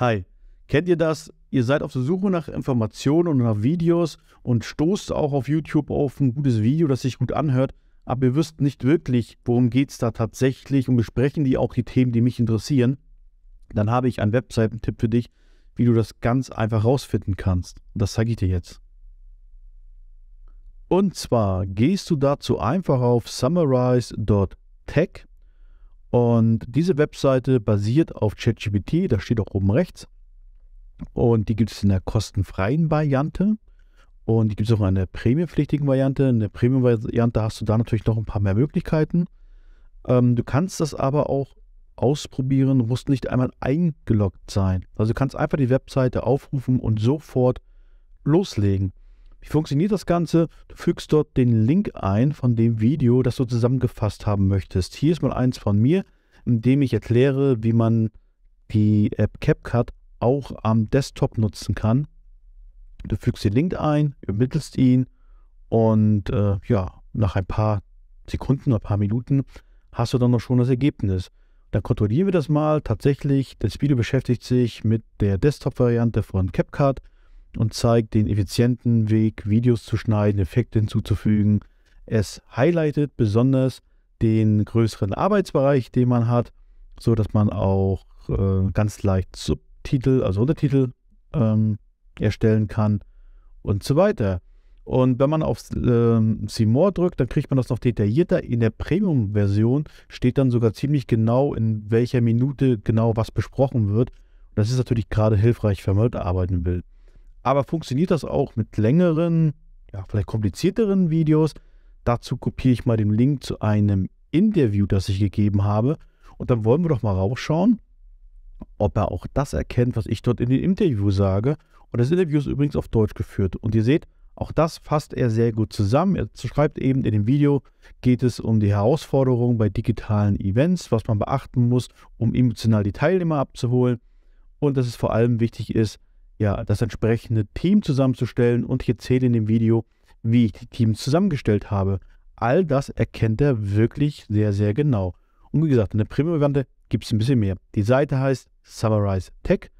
Hi, kennt ihr das? Ihr seid auf der Suche nach Informationen und nach Videos und stoßt auch auf YouTube auf ein gutes Video, das sich gut anhört, aber ihr wisst nicht wirklich, worum geht es da tatsächlich und besprechen die auch die Themen, die mich interessieren. Dann habe ich einen Webseitentipp für dich, wie du das ganz einfach rausfinden kannst. Und das zeige ich dir jetzt. Und zwar gehst du dazu einfach auf summarize.tech und diese Webseite basiert auf ChatGPT, das steht auch oben rechts. Und die gibt es in der kostenfreien Variante. Und die gibt es auch in der prämienpflichtigen Variante. In der Premium-Variante hast du da natürlich noch ein paar mehr Möglichkeiten. Ähm, du kannst das aber auch ausprobieren, du musst nicht einmal eingeloggt sein. Also du kannst einfach die Webseite aufrufen und sofort loslegen. Wie funktioniert das Ganze? Du fügst dort den Link ein von dem Video, das du zusammengefasst haben möchtest. Hier ist mal eins von mir, in dem ich erkläre, wie man die App CapCut auch am Desktop nutzen kann. Du fügst den Link ein, übermittelst ihn und äh, ja, nach ein paar Sekunden, ein paar Minuten hast du dann noch schon das Ergebnis. Dann kontrollieren wir das mal. Tatsächlich, das Video beschäftigt sich mit der Desktop-Variante von CapCut und zeigt den effizienten Weg, Videos zu schneiden, Effekte hinzuzufügen. Es highlightet besonders den größeren Arbeitsbereich, den man hat, so dass man auch äh, ganz leicht Subtitel, also Untertitel ähm, erstellen kann und so weiter. Und wenn man auf äh, See More drückt, dann kriegt man das noch detaillierter. In der Premium-Version steht dann sogar ziemlich genau, in welcher Minute genau was besprochen wird. das ist natürlich gerade hilfreich, wenn man arbeiten will. Aber funktioniert das auch mit längeren, ja, vielleicht komplizierteren Videos? Dazu kopiere ich mal den Link zu einem Interview, das ich gegeben habe. Und dann wollen wir doch mal rausschauen, ob er auch das erkennt, was ich dort in dem Interview sage. Und das Interview ist übrigens auf Deutsch geführt. Und ihr seht, auch das fasst er sehr gut zusammen. Er schreibt eben in dem Video, geht es um die Herausforderungen bei digitalen Events, was man beachten muss, um emotional die Teilnehmer abzuholen. Und dass es vor allem wichtig ist, ja, das entsprechende Team zusammenzustellen und hier zählt in dem Video, wie ich die Teams zusammengestellt habe. All das erkennt er wirklich sehr, sehr genau. Und wie gesagt, in der Premium-Variante gibt es ein bisschen mehr. Die Seite heißt Summarize Tech.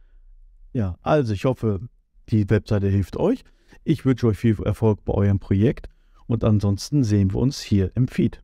Ja, also ich hoffe, die Webseite hilft euch. Ich wünsche euch viel Erfolg bei eurem Projekt und ansonsten sehen wir uns hier im Feed.